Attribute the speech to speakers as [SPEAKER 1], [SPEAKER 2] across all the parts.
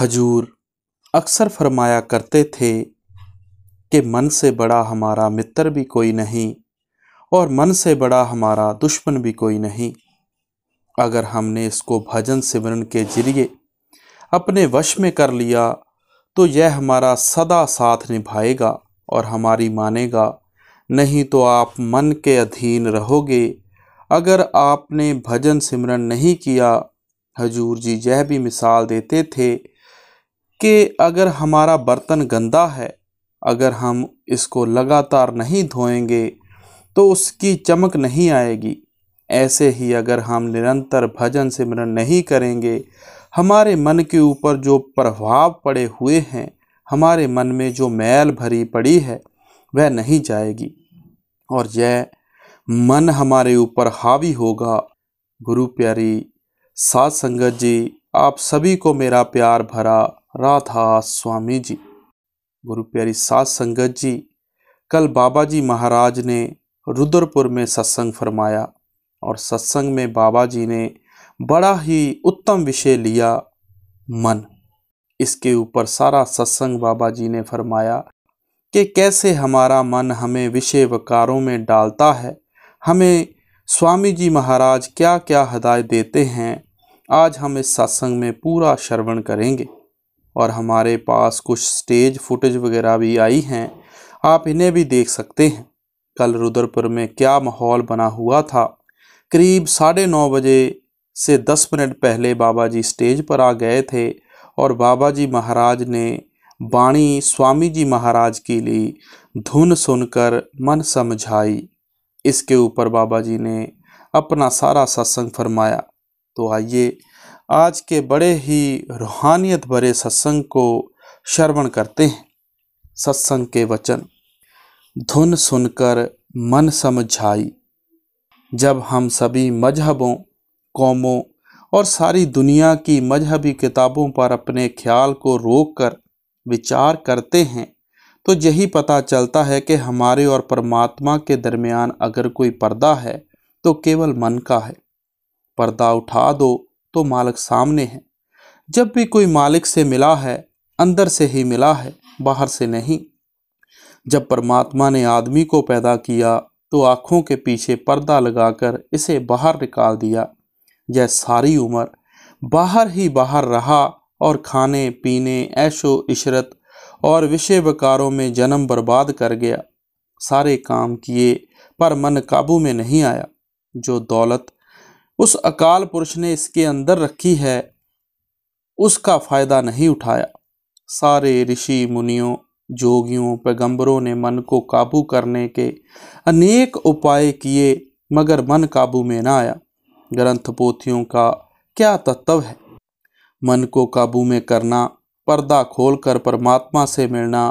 [SPEAKER 1] हजूर अक्सर फरमाया करते थे कि मन से बड़ा हमारा मित्र भी कोई नहीं और मन से बड़ा हमारा दुश्मन भी कोई नहीं अगर हमने इसको भजन सिमरन के जरिए अपने वश में कर लिया तो यह हमारा सदा साथ निभाएगा और हमारी मानेगा नहीं तो आप मन के अधीन रहोगे अगर आपने भजन सिमरन नहीं किया हजूर जी यह भी मिसाल देते थे कि अगर हमारा बर्तन गंदा है अगर हम इसको लगातार नहीं धोएंगे तो उसकी चमक नहीं आएगी ऐसे ही अगर हम निरंतर भजन सिमरन नहीं करेंगे हमारे मन के ऊपर जो प्रभाव पड़े हुए हैं हमारे मन में जो मैल भरी पड़ी है वह नहीं जाएगी और यह मन हमारे ऊपर हावी होगा गुरु प्यारी सात संगत जी आप सभी को मेरा प्यार भरा राधा स्वामी जी गुरु प्यारी सात संगत जी कल बाबा जी महाराज ने रुद्रपुर में सत्संग फरमाया और सत्संग में बाबा जी ने बड़ा ही उत्तम विषय लिया मन इसके ऊपर सारा सत्संग बाबा जी ने फरमाया कि कैसे हमारा मन हमें विषय वकारों में डालता है हमें स्वामी जी महाराज क्या क्या हदायत देते हैं आज हम इस सत्संग में पूरा श्रवण करेंगे और हमारे पास कुछ स्टेज फुटेज वगैरह भी आई हैं आप इन्हें भी देख सकते हैं कल रुद्रपुर में क्या माहौल बना हुआ था करीब साढ़े नौ बजे से दस मिनट पहले बाबा जी स्टेज पर आ गए थे और बाबा जी महाराज ने बाणी स्वामी जी महाराज की ली धुन सुनकर मन समझाई इसके ऊपर बाबा जी ने अपना सारा सत्संग फरमाया तो आइए आज के बड़े ही रूहानियत भरे सत्संग को श्रवण करते हैं सत्संग के वचन धुन सुनकर मन समझाई जब हम सभी मजहबों कौमों और सारी दुनिया की मजहबी किताबों पर अपने ख्याल को रोक कर विचार करते हैं तो यही पता चलता है कि हमारे और परमात्मा के दरमियान अगर कोई पर्दा है तो केवल मन का है पर्दा उठा दो तो मालिक सामने है जब भी कोई मालिक से मिला है अंदर से ही मिला है बाहर से नहीं जब परमात्मा ने आदमी को पैदा किया तो आँखों के पीछे पर्दा लगाकर इसे बाहर निकाल दिया यह सारी उम्र बाहर ही बाहर रहा और खाने पीने ऐशो इशरत और विषय वकारों में जन्म बर्बाद कर गया सारे काम किए पर मन काबू में नहीं आया जो दौलत उस अकाल पुरुष ने इसके अंदर रखी है उसका फायदा नहीं उठाया सारे ऋषि मुनियों जोगियों पैगंबरों ने मन को काबू करने के अनेक उपाय किए मगर मन काबू में ना आया ग्रंथ पोथियों का क्या तत्व है मन को काबू में करना पर्दा खोलकर परमात्मा से मिलना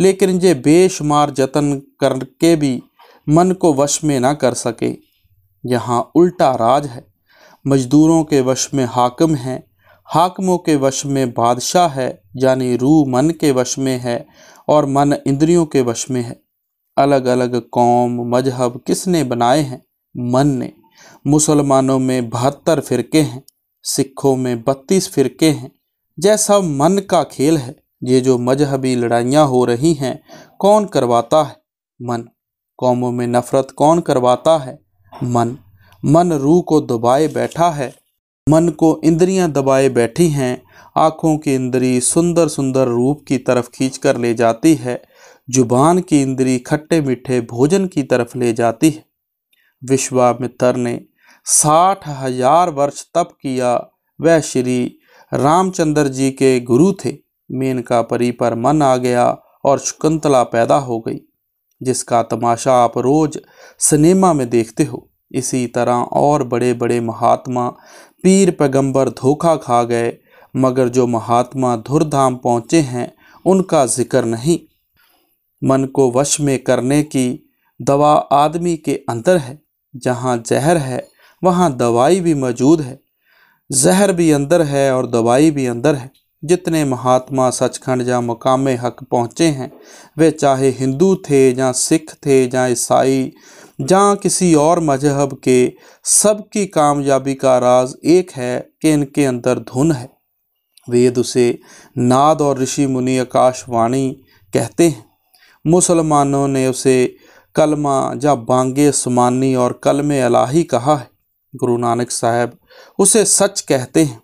[SPEAKER 1] लेकिन ये बेशुमार जतन करके भी मन को वश में ना कर सके यहाँ उल्टा राज है मजदूरों के वश में हाकम हैं हाकमों के वश में बादशाह है यानी रूह मन के वश में है और मन इंद्रियों के वश में है अलग अलग कौम मजहब किसने बनाए हैं मन ने मुसलमानों में बहत्तर फ़िरके हैं सिखों में बत्तीस फ़िरके हैं जैसा मन का खेल है ये जो मजहबी लड़ाइयाँ हो रही हैं कौन करवाता है मन कौमों में नफ़रत कौन करवाता है मन मन रूह को दबाए बैठा है मन को इंद्रियां दबाए बैठी हैं आँखों की इंद्री सुंदर सुंदर रूप की तरफ खींच कर ले जाती है जुबान की इंद्री खट्टे मीठे भोजन की तरफ ले जाती है विश्वामित्र ने साठ हजार वर्ष तप किया वह श्री रामचंद्र जी के गुरु थे मेनका परी पर मन आ गया और शकुंतला पैदा हो गई जिसका तमाशा आप रोज़ सिनेमा में देखते हो इसी तरह और बड़े बड़े महात्मा पीर पैगंबर धोखा खा गए मगर जो महात्मा धुरधाम पहुँचे हैं उनका जिक्र नहीं मन को वश में करने की दवा आदमी के अंदर है जहाँ जहर है वहाँ दवाई भी मौजूद है जहर भी अंदर है और दवाई भी अंदर है जितने महात्मा सचखंड या मकाम हक पहुँचे हैं वे चाहे हिंदू थे या सिख थे या ईसाई या किसी और मजहब के सबकी कामयाबी का राज एक है कि इनके अंदर धुन है वेद उसे नाद और ऋषि मुनि आकाशवाणी कहते हैं मुसलमानों ने उसे कलमा या बांगे सुमानी और कलम अलाही कहा है गुरु नानक साहब उसे सच कहते हैं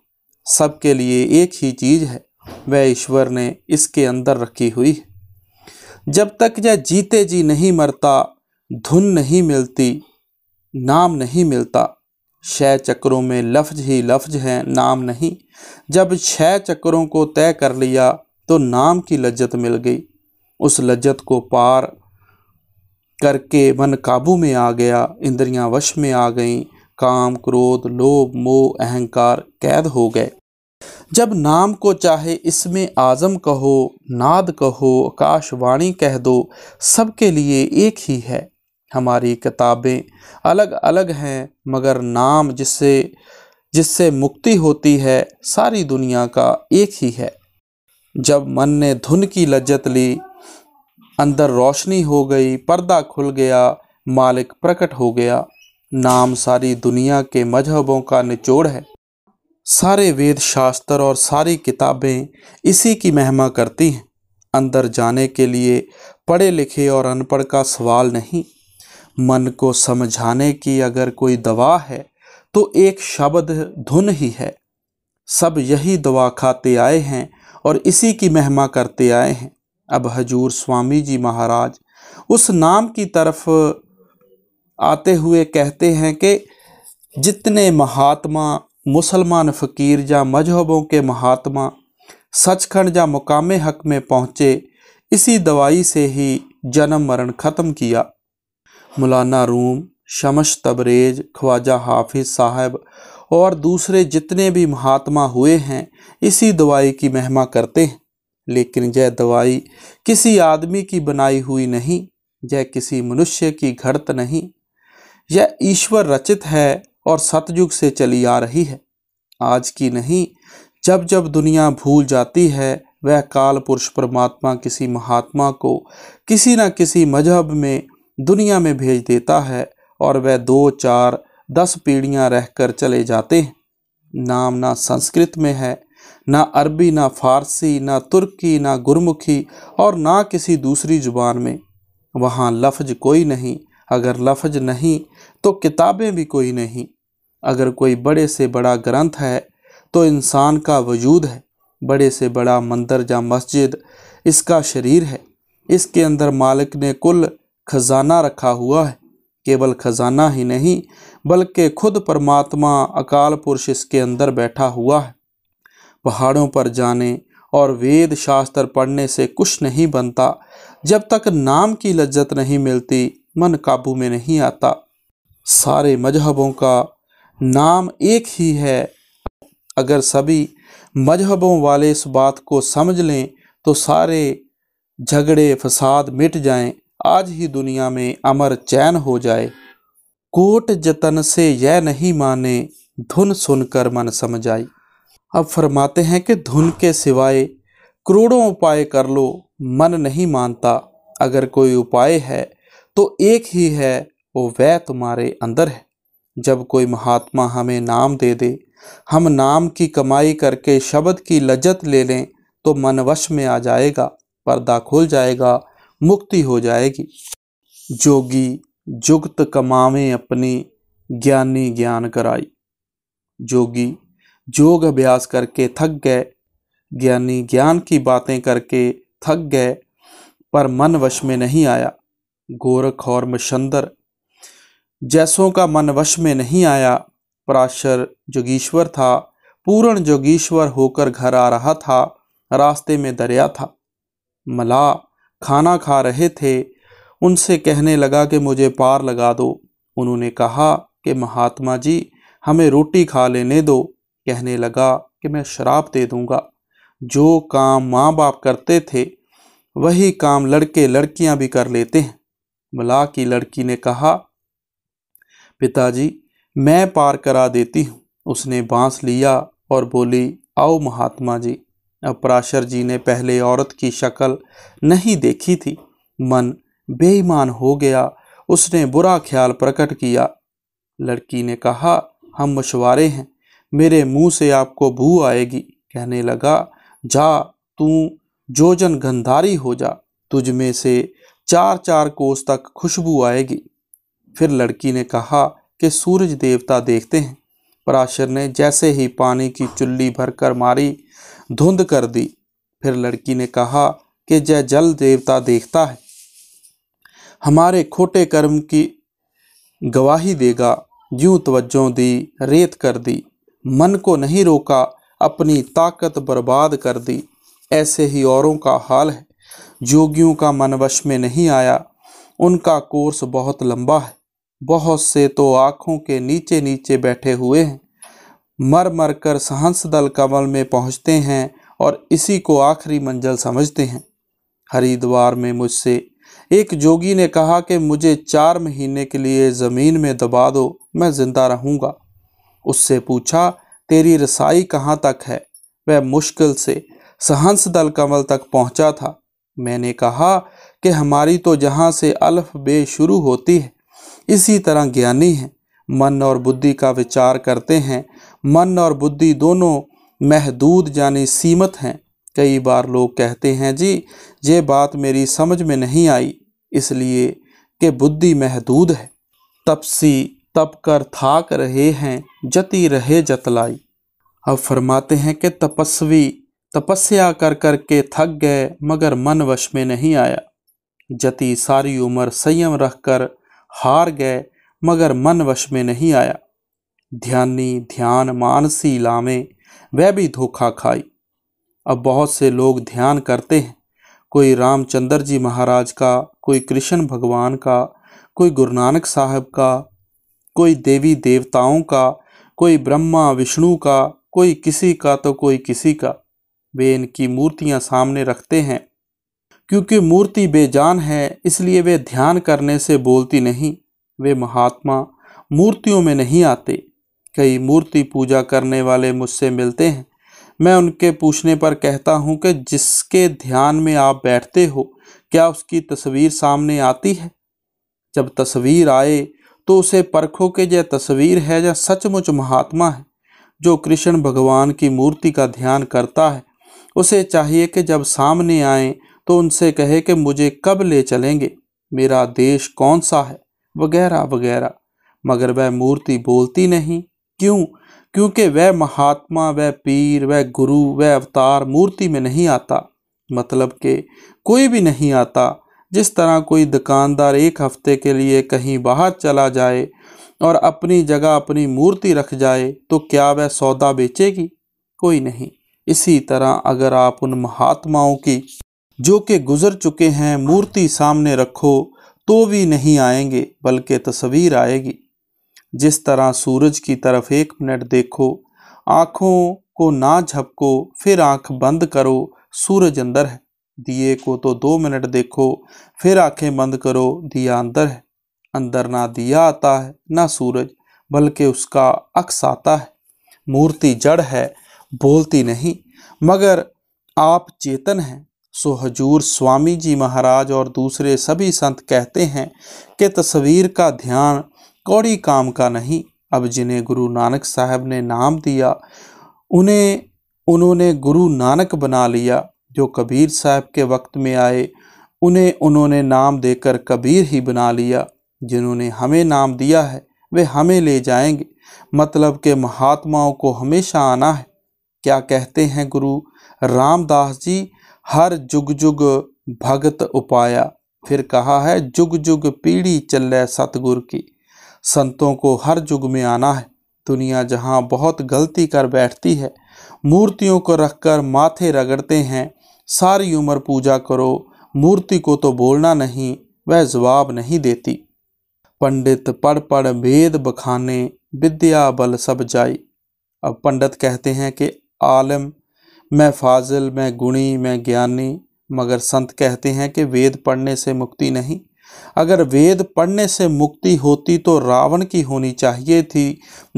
[SPEAKER 1] सबके लिए एक ही चीज़ है वह ईश्वर ने इसके अंदर रखी हुई है जब तक यह जीते जी नहीं मरता धुन नहीं मिलती नाम नहीं मिलता छः चक्रों में लफ्ज ही लफ्ज हैं नाम नहीं जब छः चक्रों को तय कर लिया तो नाम की लज्जत मिल गई उस लज्जत को पार करके मन काबू में आ गया इंद्रियां वश में आ गईं काम क्रोध लोभ मोह अहंकार कैद हो गए जब नाम को चाहे इसमें आज़म कहो नाद कहो आकाशवाणी कह दो सबके लिए एक ही है हमारी किताबें अलग अलग हैं मगर नाम जिससे जिससे मुक्ति होती है सारी दुनिया का एक ही है जब मन ने धुन की लज्जत ली अंदर रोशनी हो गई पर्दा खुल गया मालिक प्रकट हो गया नाम सारी दुनिया के मजहबों का निचोड़ है सारे वेद शास्त्र और सारी किताबें इसी की महिमा करती हैं अंदर जाने के लिए पढ़े लिखे और अनपढ़ का सवाल नहीं मन को समझाने की अगर कोई दवा है तो एक शब्द धुन ही है सब यही दवा खाते आए हैं और इसी की महिमा करते आए हैं अब हजूर स्वामी जी महाराज उस नाम की तरफ आते हुए कहते हैं कि जितने महात्मा मुसलमान फ़कीर या मजहबों के महात्मा सचखंड या मुकाम हक में पहुँचे इसी दवाई से ही जन्म मरण ख़त्म किया मौलाना रूम शमश तबरेज ख्वाजा हाफिज साहब और दूसरे जितने भी महात्मा हुए हैं इसी दवाई की महिमा करते हैं लेकिन यह दवाई किसी आदमी की बनाई हुई नहीं यह किसी मनुष्य की घड़त नहीं यह ईश्वर रचित है और सतयुग से चली आ रही है आज की नहीं जब जब दुनिया भूल जाती है वह काल पुरुष परमात्मा किसी महात्मा को किसी न किसी मजहब में दुनिया में भेज देता है और वह दो चार दस पीढ़ियां रहकर चले जाते हैं नाम ना संस्कृत में है ना अरबी ना फारसी ना तुर्की ना गुरमुखी और ना किसी दूसरी जुबान में वहाँ लफ्ज कोई नहीं अगर लफ्ज नहीं तो किताबें भी कोई नहीं अगर कोई बड़े से बड़ा ग्रंथ है तो इंसान का वजूद है बड़े से बड़ा मंदिर या मस्जिद इसका शरीर है इसके अंदर मालिक ने कुल खजाना रखा हुआ है केवल खजाना ही नहीं बल्कि खुद परमात्मा अकाल पुरुष इसके अंदर बैठा हुआ है पहाड़ों पर जाने और वेद शास्त्र पढ़ने से कुछ नहीं बनता जब तक नाम की लज्जत नहीं मिलती मन काबू में नहीं आता सारे मजहबों का नाम एक ही है अगर सभी मजहबों वाले इस बात को समझ लें तो सारे झगड़े फसाद मिट जाएं, आज ही दुनिया में अमर चैन हो जाए कोट जतन से यह नहीं माने धुन सुनकर मन समझ आई अब फरमाते हैं कि धुन के सिवाय करोड़ों उपाय कर लो मन नहीं मानता अगर कोई उपाय है तो एक ही है वो वह तुम्हारे अंदर है जब कोई महात्मा हमें नाम दे दे हम नाम की कमाई करके शब्द की लज्जत ले लें तो मन वश में आ जाएगा पर्दा खुल जाएगा मुक्ति हो जाएगी जोगी जुगत कमावे अपनी ज्ञानी ज्ञान कराई जोगी योग अभ्यास करके थक गए ज्ञानी ज्ञान की बातें करके थक गए पर मन वश में नहीं आया गोरख और मशंदर जैसों का मन वश में नहीं आया पराशर जोगीश्वर था पूर्ण जोगीश्वर होकर घर आ रहा था रास्ते में दरिया था मला खाना खा रहे थे उनसे कहने लगा कि मुझे पार लगा दो उन्होंने कहा कि महात्मा जी हमें रोटी खा लेने दो कहने लगा कि मैं शराब दे दूंगा जो काम माँ बाप करते थे वही काम लड़के लड़कियाँ भी कर लेते हैं मला की लड़की ने कहा पिताजी मैं पार करा देती हूँ उसने बांस लिया और बोली आओ महात्मा जी अब पराशर जी ने पहले औरत की शक्ल नहीं देखी थी मन बेईमान हो गया उसने बुरा ख्याल प्रकट किया लड़की ने कहा हम मशवारे हैं मेरे मुंह से आपको भू आएगी कहने लगा जा तू जोजन गंधारी हो जा तुझ में से चार चार कोस तक खुशबू आएगी फिर लड़की ने कहा कि सूरज देवता देखते हैं पराशर ने जैसे ही पानी की चुल्ली भरकर मारी धुंध कर दी फिर लड़की ने कहा कि जय जल देवता देखता है हमारे खोटे कर्म की गवाही देगा यूं तवज्जो दी रेत कर दी मन को नहीं रोका अपनी ताकत बर्बाद कर दी ऐसे ही औरों का हाल है योगियों का मन वश में नहीं आया उनका कोर्स बहुत लंबा है बहुत से तो आँखों के नीचे नीचे बैठे हुए हैं मर मर कर दल कमल में पहुँचते हैं और इसी को आखिरी मंजिल समझते हैं हरिद्वार में मुझसे एक जोगी ने कहा कि मुझे चार महीने के लिए ज़मीन में दबा दो मैं ज़िंदा रहूँगा उससे पूछा तेरी रसाई कहाँ तक है वह मुश्किल से सहंस दल कमल तक पहुँचा था मैंने कहा कि हमारी तो जहाँ से अल्फ़ बे शुरू होती है इसी तरह ज्ञानी हैं मन और बुद्धि का विचार करते हैं मन और बुद्धि दोनों महदूद यानी सीमित हैं कई बार लोग कहते हैं जी ये बात मेरी समझ में नहीं आई इसलिए कि बुद्धि महदूद है तपसी तप कर थाक रहे हैं जती रहे जतलाई अब फरमाते हैं कि तपस्वी तपस्या कर कर के थक गए मगर मन वश में नहीं आया जति सारी उम्र संयम रख कर हार गए मगर मन वश में नहीं आया ध्यानी ध्यान मानसी लामे वह भी धोखा खाई अब बहुत से लोग ध्यान करते हैं कोई रामचंद्र जी महाराज का कोई कृष्ण भगवान का कोई गुरु नानक साहब का कोई देवी देवताओं का कोई ब्रह्मा विष्णु का कोई किसी का तो कोई किसी का वे इनकी मूर्तियां सामने रखते हैं क्योंकि मूर्ति बेजान है इसलिए वे ध्यान करने से बोलती नहीं वे महात्मा मूर्तियों में नहीं आते कई मूर्ति पूजा करने वाले मुझसे मिलते हैं मैं उनके पूछने पर कहता हूँ कि जिसके ध्यान में आप बैठते हो क्या उसकी तस्वीर सामने आती है जब तस्वीर आए तो उसे परखो के यह तस्वीर है या सचमुच महात्मा है जो कृष्ण भगवान की मूर्ति का ध्यान करता है उसे चाहिए कि जब सामने आए तो उनसे कहे कि मुझे कब ले चलेंगे मेरा देश कौन सा है वगैरह वगैरह मगर वह मूर्ति बोलती नहीं क्यों क्योंकि वह महात्मा वह पीर वह गुरु वह अवतार मूर्ति में नहीं आता मतलब कि कोई भी नहीं आता जिस तरह कोई दुकानदार एक हफ्ते के लिए कहीं बाहर चला जाए और अपनी जगह अपनी मूर्ति रख जाए तो क्या वह सौदा बेचेगी कोई नहीं इसी तरह अगर आप उन महात्माओं की जो कि गुज़र चुके हैं मूर्ति सामने रखो तो भी नहीं आएंगे बल्कि तस्वीर आएगी जिस तरह सूरज की तरफ एक मिनट देखो आँखों को ना झपको फिर आँख बंद करो सूरज अंदर है दिए को तो दो मिनट देखो फिर आँखें बंद करो दिया अंदर है अंदर ना दिया आता है ना सूरज बल्कि उसका अक्स आता है मूर्ति जड़ है बोलती नहीं मगर आप चेतन हैं सो हजूर स्वामी जी महाराज और दूसरे सभी संत कहते हैं कि तस्वीर का ध्यान कौड़ी काम का नहीं अब जिन्हें गुरु नानक साहब ने नाम दिया उन्हें उन्होंने गुरु नानक बना लिया जो कबीर साहब के वक्त में आए उन्हें उन्होंने नाम देकर कबीर ही बना लिया जिन्होंने हमें नाम दिया है वे हमें ले जाएंगे मतलब के महात्माओं को हमेशा आना है क्या कहते हैं गुरु रामदास जी हर जुग जुग भगत उपाया फिर कहा है जुग जुग पीढ़ी चल सतगुर की संतों को हर जुग में आना है दुनिया जहाँ बहुत गलती कर बैठती है मूर्तियों को रखकर माथे रगड़ते हैं सारी उम्र पूजा करो मूर्ति को तो बोलना नहीं वह जवाब नहीं देती पंडित पढ़ पढ़ वेद बखाने विद्या बल सब जाई अब पंडित कहते हैं कि आलम मैं फाजिल मैं गुणी मैं ज्ञानी मगर संत कहते हैं कि वेद पढ़ने से मुक्ति नहीं अगर वेद पढ़ने से मुक्ति होती तो रावण की होनी चाहिए थी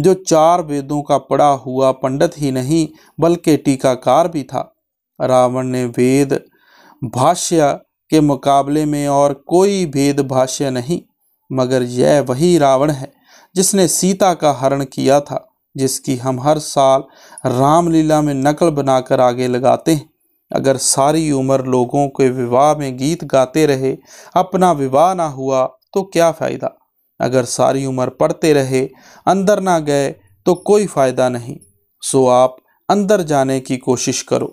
[SPEAKER 1] जो चार वेदों का पढ़ा हुआ पंडित ही नहीं बल्कि टीकाकार भी था रावण ने वेद भाष्य के मुकाबले में और कोई वेद भाष्य नहीं मगर यह वही रावण है जिसने सीता का हरण किया था जिसकी हम हर साल रामलीला में नकल बनाकर आगे लगाते हैं अगर सारी उम्र लोगों के विवाह में गीत गाते रहे अपना विवाह ना हुआ तो क्या फ़ायदा अगर सारी उम्र पढ़ते रहे अंदर ना गए तो कोई फ़ायदा नहीं सो आप अंदर जाने की कोशिश करो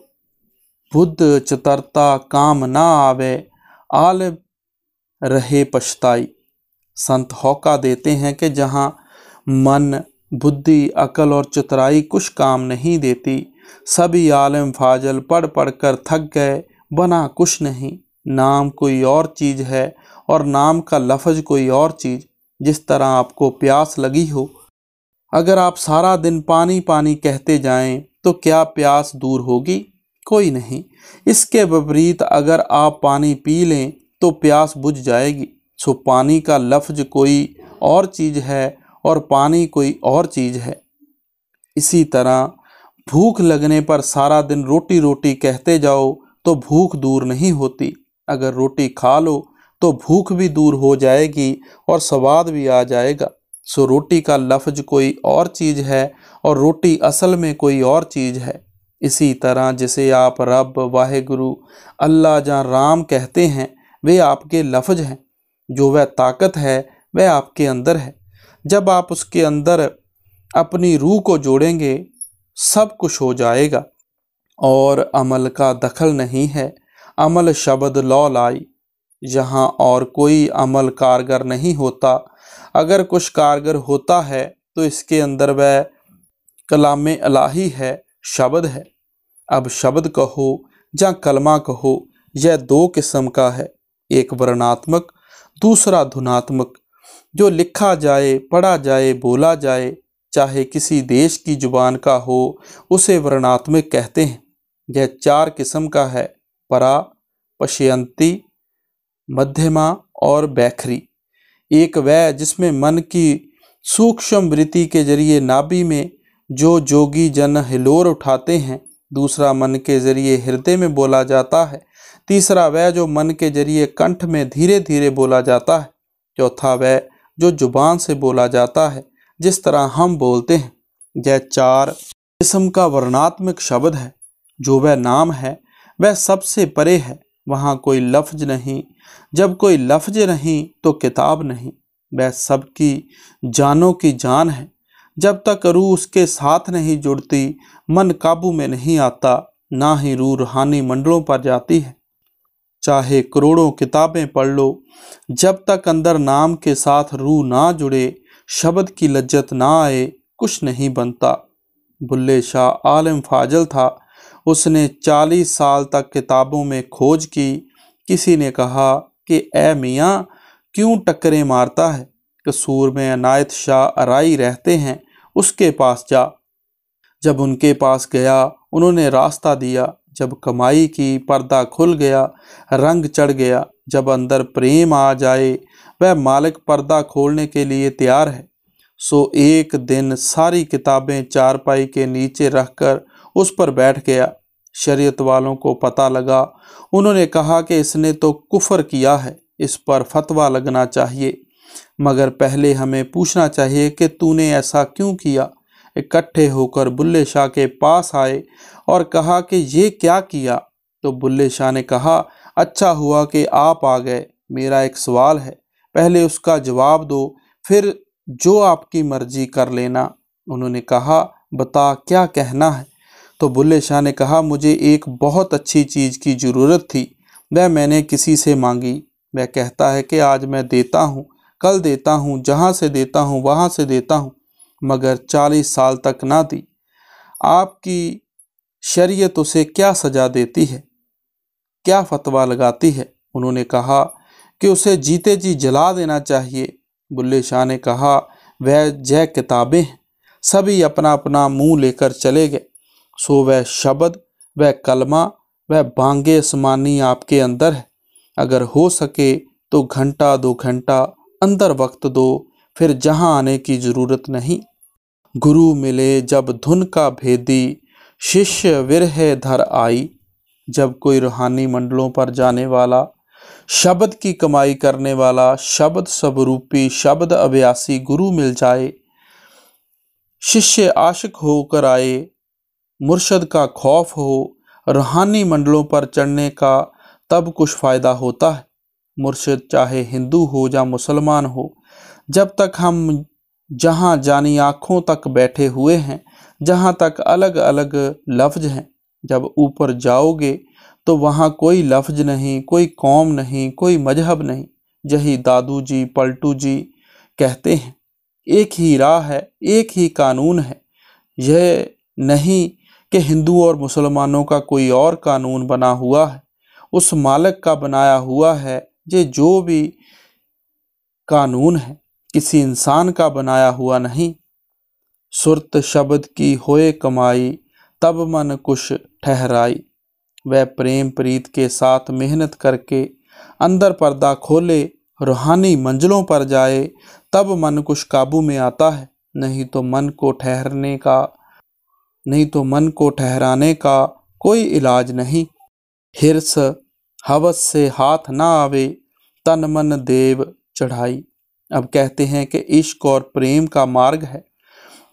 [SPEAKER 1] बुद्ध चतरता काम ना आवे आल रहे पछताई संत होका देते हैं कि जहाँ मन बुद्धि अकल और चतुराई कुछ काम नहीं देती सभी आलम फाजल पढ़ पढ़ कर थक गए बना कुछ नहीं नाम कोई और चीज़ है और नाम का लफज कोई और चीज़ जिस तरह आपको प्यास लगी हो अगर आप सारा दिन पानी पानी कहते जाएं तो क्या प्यास दूर होगी कोई नहीं इसके विपरीत अगर आप पानी पी लें तो प्यास बुझ जाएगी सो पानी का लफ्ज कोई और चीज़ है और पानी कोई और चीज़ है इसी तरह भूख लगने पर सारा दिन रोटी रोटी कहते जाओ तो भूख दूर नहीं होती अगर रोटी खा लो तो भूख भी दूर हो जाएगी और स्वाद भी आ जाएगा सो रोटी का लफ्ज कोई और चीज़ है और रोटी असल में कोई और चीज़ है इसी तरह जिसे आप रब वाहे गुरु अल्लाह जहाँ राम कहते हैं वे आपके लफ्ज हैं जो वह ताकत है वह आपके अंदर है जब आप उसके अंदर अपनी रूह को जोड़ेंगे सब कुछ हो जाएगा और अमल का दखल नहीं है अमल शब्द लौ लाई यहाँ और कोई अमल कारगर नहीं होता अगर कुछ कारगर होता है तो इसके अंदर वह कलाम अलाही है शब्द है अब शब्द कहो या कलमा कहो यह दो किस्म का है एक वर्णात्मक दूसरा धुनात्मक जो लिखा जाए पढ़ा जाए बोला जाए चाहे किसी देश की जुबान का हो उसे वर्णात्मक कहते हैं यह चार किस्म का है परा पशयंती मध्यमा और बैखरी एक वह जिसमें मन की सूक्ष्म वृत्ति के जरिए नाभि में जो जोगी जन हिलोर उठाते हैं दूसरा मन के जरिए हृदय में बोला जाता है तीसरा वह जो मन के जरिए कंठ में धीरे धीरे बोला जाता है चौथा वह जो ज़ुबान से बोला जाता है जिस तरह हम बोलते हैं यह चार किस्म का वर्णात्मक शब्द है जो वह नाम है वह सबसे परे है वहाँ कोई लफ्ज नहीं जब कोई लफ्ज नहीं तो किताब नहीं वह सबकी जानों की जान है जब तक रूह उसके साथ नहीं जुड़ती मन काबू में नहीं आता ना ही रूह रूहानी मंडलों पर जाती है चाहे करोड़ों किताबें पढ़ लो जब तक अंदर नाम के साथ रूह ना जुड़े शब्द की लज्जत ना आए कुछ नहीं बनता बुल्ले शाह आलम फाजल था उसने चालीस साल तक किताबों में खोज की किसी ने कहा कि ए मियाँ क्यों टक्करें मारता है कसूर में अनायत शाह अराई रहते हैं उसके पास जा जब उनके पास गया उन्होंने रास्ता दिया जब कमाई की पर्दा खुल गया रंग चढ़ गया जब अंदर प्रेम आ जाए वह मालिक पर्दा खोलने के लिए तैयार है सो एक दिन सारी किताबें चारपाई के नीचे रखकर उस पर बैठ गया शरीयत वालों को पता लगा उन्होंने कहा कि इसने तो कुफर किया है इस पर फतवा लगना चाहिए मगर पहले हमें पूछना चाहिए कि तूने ऐसा क्यों किया इकट्ठे होकर बुल्ले शाह के पास आए और कहा कि ये क्या किया तो बुल्ले शाह ने कहा अच्छा हुआ कि आप आ गए मेरा एक सवाल है पहले उसका जवाब दो फिर जो आपकी मर्जी कर लेना उन्होंने कहा बता क्या कहना है तो बुल्ले शाह ने कहा मुझे एक बहुत अच्छी चीज़ की ज़रूरत थी वह मैंने किसी से मांगी वह कहता है कि आज मैं देता हूँ कल देता हूँ जहाँ से देता हूँ वहाँ से देता हूँ मगर चालीस साल तक ना दी आपकी शरीयत उसे क्या सजा देती है क्या फतवा लगाती है उन्होंने कहा कि उसे जीते जी जला देना चाहिए बुल्ले शाह ने कहा वह जय किताबें हैं सभी अपना अपना मुंह लेकर चले गए सो वह शब्द वह कलमा वह बांगे आसमानी आपके अंदर है अगर हो सके तो घंटा दो घंटा अंदर वक्त दो फिर जहाँ आने की जरूरत नहीं गुरु मिले जब धुन का भेदी शिष्य विरह धर आई जब कोई रूहानी मंडलों पर जाने वाला शब्द की कमाई करने वाला शब्द स्वरूपी शब्द अभ्यासी गुरु मिल जाए शिष्य आशिक होकर आए मुर्शद का खौफ हो रूहानी मंडलों पर चढ़ने का तब कुछ फ़ायदा होता है मुर्शद चाहे हिंदू हो या मुसलमान हो जब तक हम जहाँ जानी आँखों तक बैठे हुए हैं जहाँ तक अलग अलग लफ्ज़ हैं जब ऊपर जाओगे तो वहाँ कोई लफ्ज़ नहीं कोई कौम नहीं कोई मजहब नहीं यही दादू जी पलटू जी कहते हैं एक ही राह है एक ही कानून है यह नहीं कि हिंदू और मुसलमानों का कोई और कानून बना हुआ है उस मालक का बनाया हुआ है ये जो भी कानून है किसी इंसान का बनाया हुआ नहीं सुरत शब्द की होए कमाई तब मन कुश ठहराई वह प्रेम प्रीत के साथ मेहनत करके अंदर पर्दा खोले रूहानी मंजिलों पर जाए तब मन कुछ काबू में आता है नहीं तो मन को ठहरने का नहीं तो मन को ठहराने का कोई इलाज नहीं हिरस हवस से हाथ ना आवे तन मन देव चढ़ाई अब कहते हैं कि इश्क और प्रेम का मार्ग है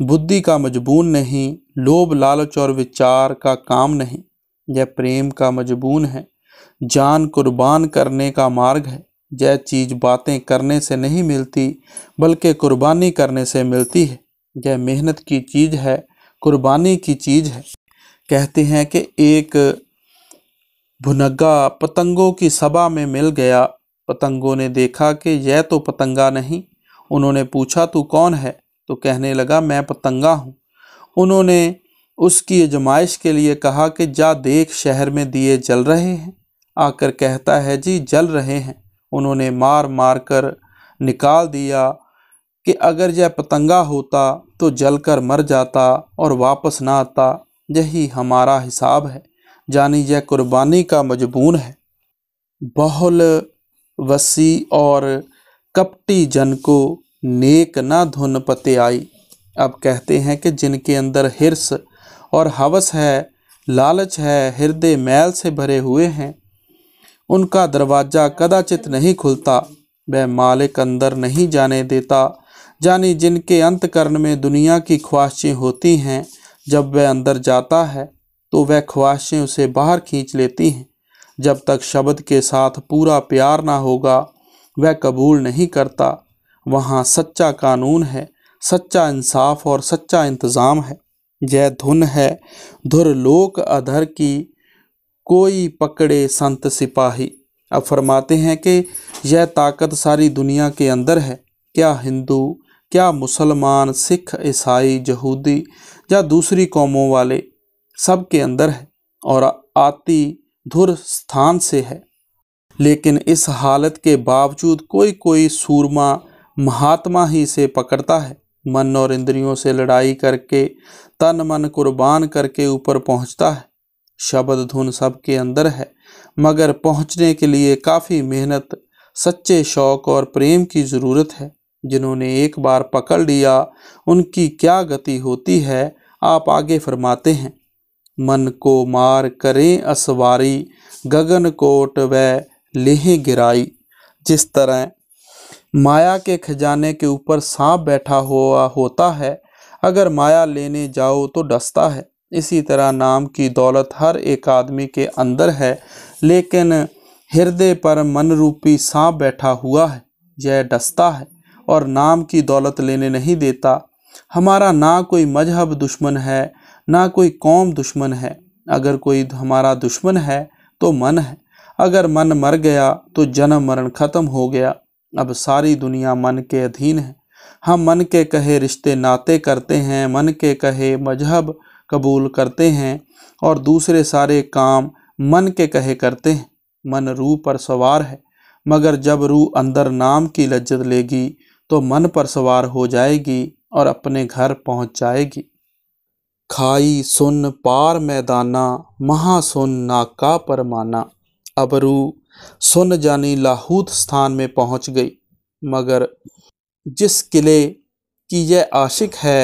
[SPEAKER 1] बुद्धि का मजबून नहीं लोभ लालच और विचार का काम नहीं यह प्रेम का मजबून है जान कुर्बान करने का मार्ग है यह चीज़ बातें करने से नहीं मिलती बल्कि कुर्बानी करने से मिलती है यह मेहनत की चीज़ है कुर्बानी की चीज़ है कहते हैं कि एक भुनग्गा पतंगों की सभा में मिल गया पतंगों ने देखा कि यह तो पतंगा नहीं उन्होंने पूछा तू कौन है तो कहने लगा मैं पतंगा हूँ उन्होंने उसकी आजमाइश के लिए कहा कि जा देख शहर में दिए जल रहे हैं आकर कहता है जी जल रहे हैं उन्होंने मार मार कर निकाल दिया कि अगर यह पतंगा होता तो जल कर मर जाता और वापस ना आता यही हमारा हिसाब है जानी यह कुर्बानी का मजबून है बहुल वसी और कपटी जन को नेक ना धुन पते आई अब कहते हैं कि जिनके अंदर हिर्स और हवस है लालच है हृदय मैल से भरे हुए हैं उनका दरवाज़ा कदाचित नहीं खुलता वह मालिक अंदर नहीं जाने देता जानी जिनके अंतकरण में दुनिया की ख्वाहिशें होती हैं जब वह अंदर जाता है तो वह ख्वाहिशें उसे बाहर खींच लेती हैं जब तक शब्द के साथ पूरा प्यार ना होगा वह कबूल नहीं करता वहाँ सच्चा कानून है सच्चा इंसाफ और सच्चा इंतज़ाम है यह धुन है धुर लोक अधर की कोई पकड़े संत सिपाही अब फरमाते हैं कि यह ताकत सारी दुनिया के अंदर है क्या हिंदू क्या मुसलमान सिख ईसाई यहूदी या दूसरी कौमों वाले सब के अंदर है और आती धुर स्थान से है लेकिन इस हालत के बावजूद कोई कोई सूरमा महात्मा ही से पकड़ता है मन और इंद्रियों से लड़ाई करके तन मन कुर्बान करके ऊपर पहुंचता है शब्द धुन सबके अंदर है मगर पहुंचने के लिए काफ़ी मेहनत सच्चे शौक और प्रेम की ज़रूरत है जिन्होंने एक बार पकड़ लिया उनकी क्या गति होती है आप आगे फरमाते हैं मन को मार करें असवारी गगन कोट व लेह गिराई जिस तरह माया के खजाने के ऊपर सांप बैठा हुआ होता है अगर माया लेने जाओ तो डसता है इसी तरह नाम की दौलत हर एक आदमी के अंदर है लेकिन हृदय पर मन रूपी सांप बैठा हुआ है यह डसता है और नाम की दौलत लेने नहीं देता हमारा ना कोई मजहब दुश्मन है ना कोई कौम दुश्मन है अगर कोई हमारा दुश्मन है तो मन है अगर मन मर गया तो जन्म मरण खत्म हो गया अब सारी दुनिया मन के अधीन है हम मन के कहे रिश्ते नाते करते हैं मन के कहे मजहब कबूल करते हैं और दूसरे सारे काम मन के कहे करते हैं मन रूह पर सवार है मगर जब रूह अंदर नाम की लज्जत लेगी तो मन पर सवार हो जाएगी और अपने घर पहुंच जाएगी खाई सुन पार मैदाना महा सुन नाका परमाना अबरू सुन जानी लाहूत स्थान में पहुंच गई मगर जिस किले की यह आशिक है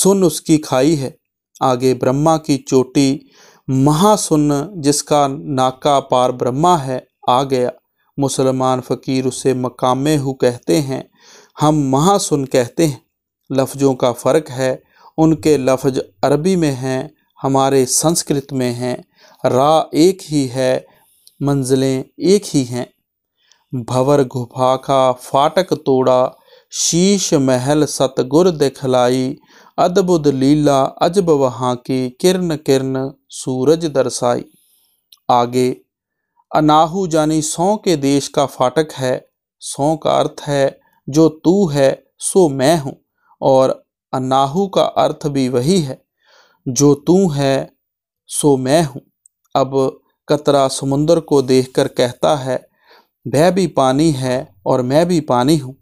[SPEAKER 1] सुन उसकी खाई है आगे ब्रह्मा की चोटी महासुन जिसका नाका पार ब्रह्मा है आ गया मुसलमान फ़कीर उसे मकामे हु कहते हैं हम महासुन कहते हैं लफ्ज़ों का फ़र्क है उनके लफ्ज़ अरबी में हैं हमारे संस्कृत में हैं रा एक ही है मंजिलें एक ही हैं गुफा का फाटक तोड़ा शीश महल सतगुर दिखलाई अद्भुत लीला अजब वहाँ की किरण किरण सूरज दर्शाई आगे अनाहू जानी सौ के देश का फाटक है सौ का अर्थ है जो तू है सो मैं हूँ और अनाहू का अर्थ भी वही है जो तू है सो मैं हूँ अब कतरा समुंदर को देखकर कहता है वह भी पानी है और मैं भी पानी हूँ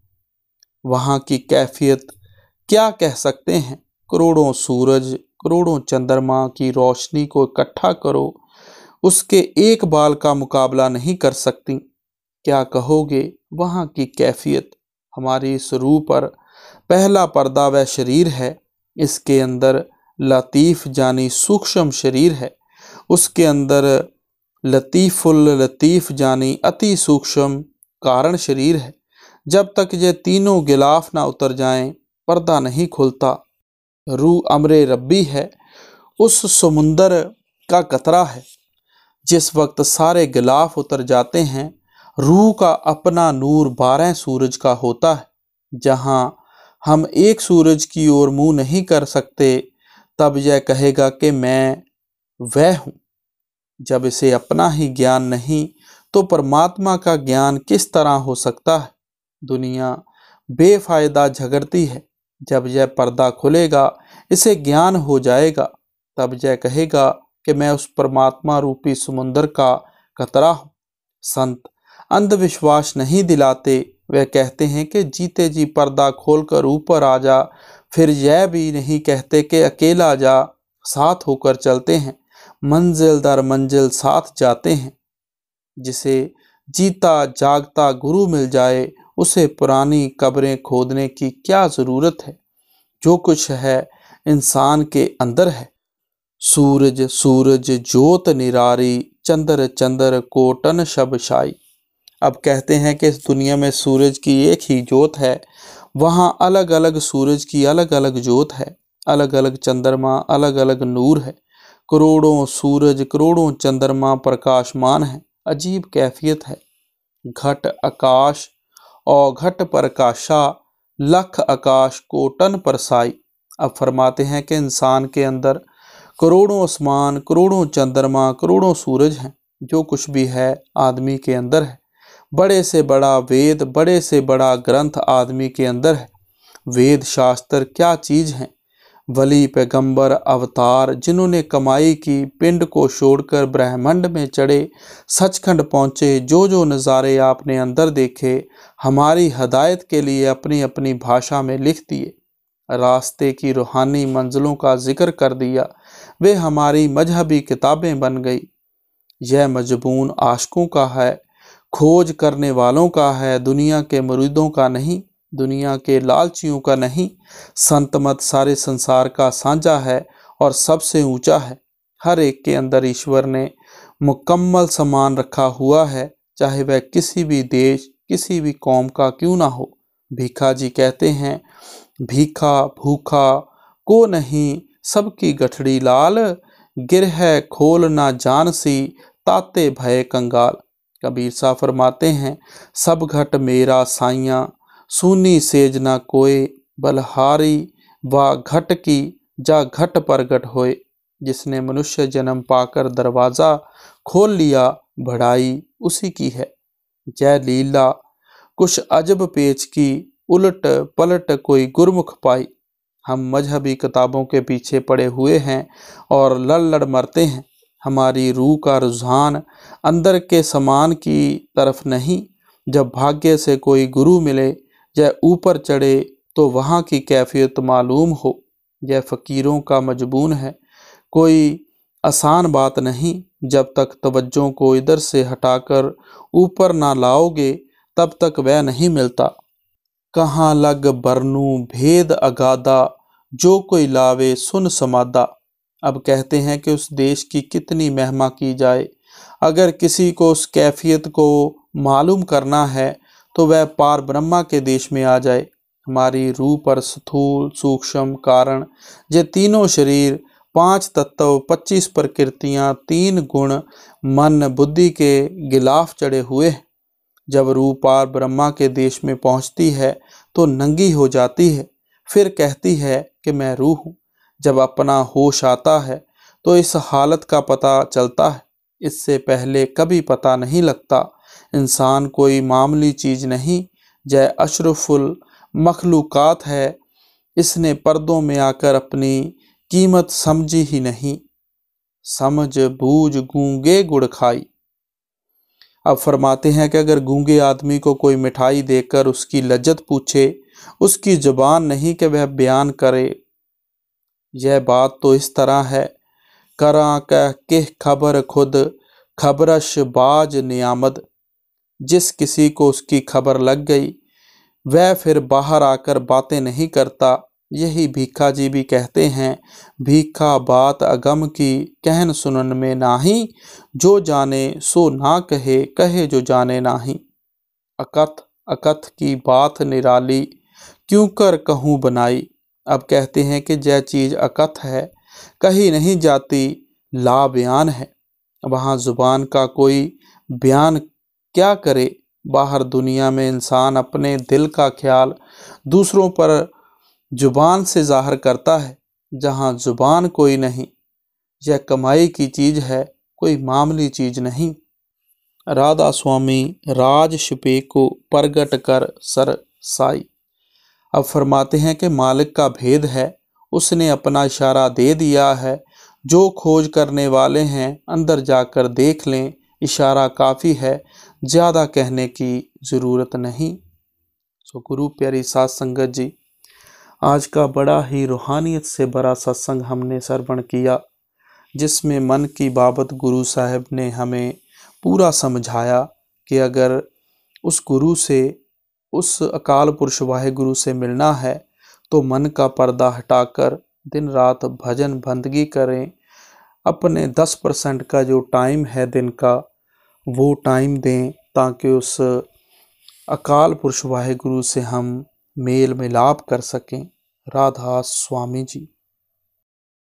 [SPEAKER 1] वहाँ की कैफियत क्या कह सकते हैं करोड़ों सूरज करोड़ों चंद्रमा की रोशनी को इकट्ठा करो उसके एक बाल का मुकाबला नहीं कर सकती क्या कहोगे वहाँ की कैफियत हमारी इस रूह पर पहला पर्दा वह शरीर है इसके अंदर लतीफ़ जानी सूक्ष्म शरीर है उसके अंदर लतीफ़ुल लतीफ़ जानी अति सूक्ष्म कारण शरीर है जब तक ये तीनों गिलाफ ना उतर जाएं पर्दा नहीं खुलता रू अमरे रब्बी है उस समुंदर का कतरा है जिस वक्त सारे गिलाफ उतर जाते हैं रूह का अपना नूर बारह सूरज का होता है जहाँ हम एक सूरज की ओर मुंह नहीं कर सकते तब यह कहेगा कि मैं वह हूँ जब इसे अपना ही ज्ञान नहीं तो परमात्मा का ज्ञान किस तरह हो सकता है दुनिया बेफायदा झगड़ती है जब यह पर्दा खुलेगा इसे ज्ञान हो जाएगा तब यह कहेगा कि मैं उस परमात्मा रूपी समुंदर का कतरा हूँ संत अंधविश्वास नहीं दिलाते वह कहते हैं कि जीते जी पर्दा खोलकर ऊपर आ जा फिर यह भी नहीं कहते कि अकेला जा साथ होकर चलते हैं मंजिल दर मंजिल साथ जाते हैं जिसे जीता जागता गुरु मिल जाए उसे पुरानी कब्रें खोदने की क्या ज़रूरत है जो कुछ है इंसान के अंदर है सूरज सूरज ज्योत निरारी चंद्र चंद्र कोटन शबशाई अब कहते हैं कि इस दुनिया में सूरज की एक ही जोत है वहाँ अलग अलग सूरज की अलग अलग जोत है अलग अलग चंद्रमा अलग अलग नूर है करोड़ों सूरज करोड़ों चंद्रमा प्रकाशमान है अजीब कैफियत है घट आकाश और घट प्रकाशा लख आकाश को टन परसाई अब फरमाते हैं कि इंसान के अंदर करोड़ों आसमान करोड़ों चंद्रमा करोड़ों सूरज हैं जो कुछ भी है आदमी के अंदर है बड़े से बड़ा वेद बड़े से बड़ा ग्रंथ आदमी के अंदर है वेद शास्त्र क्या चीज़ हैं वली पैगंबर अवतार जिन्होंने कमाई की पिंड को छोड़कर ब्रह्मंड में चढ़े सचखंड पहुँचे जो जो नज़ारे आपने अंदर देखे हमारी हदायत के लिए अपनी अपनी भाषा में लिख दिए रास्ते की रूहानी मंजिलों का जिक्र कर दिया वे हमारी मजहबी किताबें बन गई यह मजबून आशकों का है खोज करने वालों का है दुनिया के मुरीदों का नहीं दुनिया के लालचियों का नहीं संत मत सारे संसार का साझा है और सबसे ऊंचा है हर एक के अंदर ईश्वर ने मुकम्मल सम्मान रखा हुआ है चाहे वह किसी भी देश किसी भी कौम का क्यों ना हो भीखा जी कहते हैं भीखा भूखा को नहीं सबकी गठड़ी लाल गिर है खोल ना जान सी ताते भय कंगाल कबीर साहब फरमाते हैं सब घट मेरा साइया सुनी सेज ना कोय बलहारी वा घट की जा घट प्रगट होए जिसने मनुष्य जन्म पाकर दरवाज़ा खोल लिया भड़ाई उसी की है जय लीला कुछ अजब पेच की उलट पलट कोई गुरमुख पाई हम मजहबी किताबों के पीछे पड़े हुए हैं और लड़ लड़ मरते हैं हमारी रूह का रुझान अंदर के समान की तरफ नहीं जब भाग्य से कोई गुरु मिले जय ऊपर चढ़े तो वहाँ की कैफियत मालूम हो यह फ़कीरों का मजबून है कोई आसान बात नहीं जब तक तवज्जो को इधर से हटाकर ऊपर ना लाओगे तब तक वह नहीं मिलता कहाँ लग बरनू भेद अगादा जो कोई लावे सुन समादा अब कहते हैं कि उस देश की कितनी महिमा की जाए अगर किसी को उस कैफियत को मालूम करना है तो वह पार ब्रह्मा के देश में आ जाए हमारी रूह पर स्थूल सूक्ष्म कारण ये तीनों शरीर पांच तत्व पच्चीस प्रकृतियाँ तीन गुण मन बुद्धि के गिलाफ चढ़े हुए जब रूह पार ब्रह्मा के देश में पहुँचती है तो नंगी हो जाती है फिर कहती है कि मैं रूह हूँ जब अपना होश आता है तो इस हालत का पता चलता है इससे पहले कभी पता नहीं लगता इंसान कोई मामूली चीज़ नहीं जय अशरफुल मखलूक़ात है इसने पर्दों में आकर अपनी कीमत समझी ही नहीं समझ बूझ गूंगे गुड़ खाई अब फरमाते हैं कि अगर गूंगे आदमी को कोई मिठाई देकर उसकी लज्जत पूछे उसकी ज़ुबान नहीं कि वह बयान करे यह बात तो इस तरह है करा कह किह खबर खुद खबरश बाज नियामद जिस किसी को उसकी खबर लग गई वह फिर बाहर आकर बातें नहीं करता यही भीखा जी भी कहते हैं भीखा बात अगम की कहन सुनन में नाही जो जाने सो ना कहे कहे जो जाने नाही अकथ अकथ की बात निराली क्यों कर कहूँ बनाई अब कहते हैं कि जय चीज अकथ है कही नहीं जाती ला बयान है वहाँ ज़ुबान का कोई बयान क्या करे बाहर दुनिया में इंसान अपने दिल का ख्याल दूसरों पर जुबान से ज़ाहर करता है जहाँ ज़ुबान कोई नहीं यह कमाई की चीज़ है कोई मामूली चीज़ नहीं राधा स्वामी राज शिपे को प्रगट कर सर साई अब फरमाते हैं कि मालिक का भेद है उसने अपना इशारा दे दिया है जो खोज करने वाले हैं अंदर जाकर देख लें इशारा काफ़ी है ज़्यादा कहने की ज़रूरत नहीं सो गुरु प्यारी सात संगत जी आज का बड़ा ही रूहानियत से बड़ा सत्संग हमने सरवण किया जिसमें मन की बाबत गुरु साहब ने हमें पूरा समझाया कि अगर उस गुरु से उस अकाल पुरुष वाहेगुरु से मिलना है तो मन का पर्दा हटाकर दिन रात भजन बंदगी करें अपने दस परसेंट का जो टाइम है दिन का वो टाइम दें ताकि उस अकाल पुरुष वाहेगुरु से हम मेल मिलाप कर सकें राधा स्वामी जी